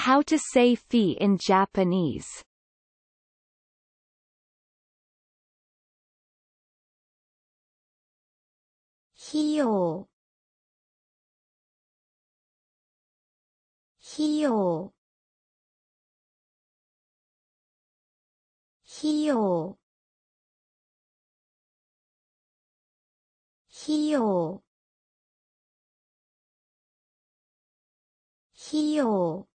How to say fee in Japanese Hiyou Hiyou Hiyou Hiyou 費用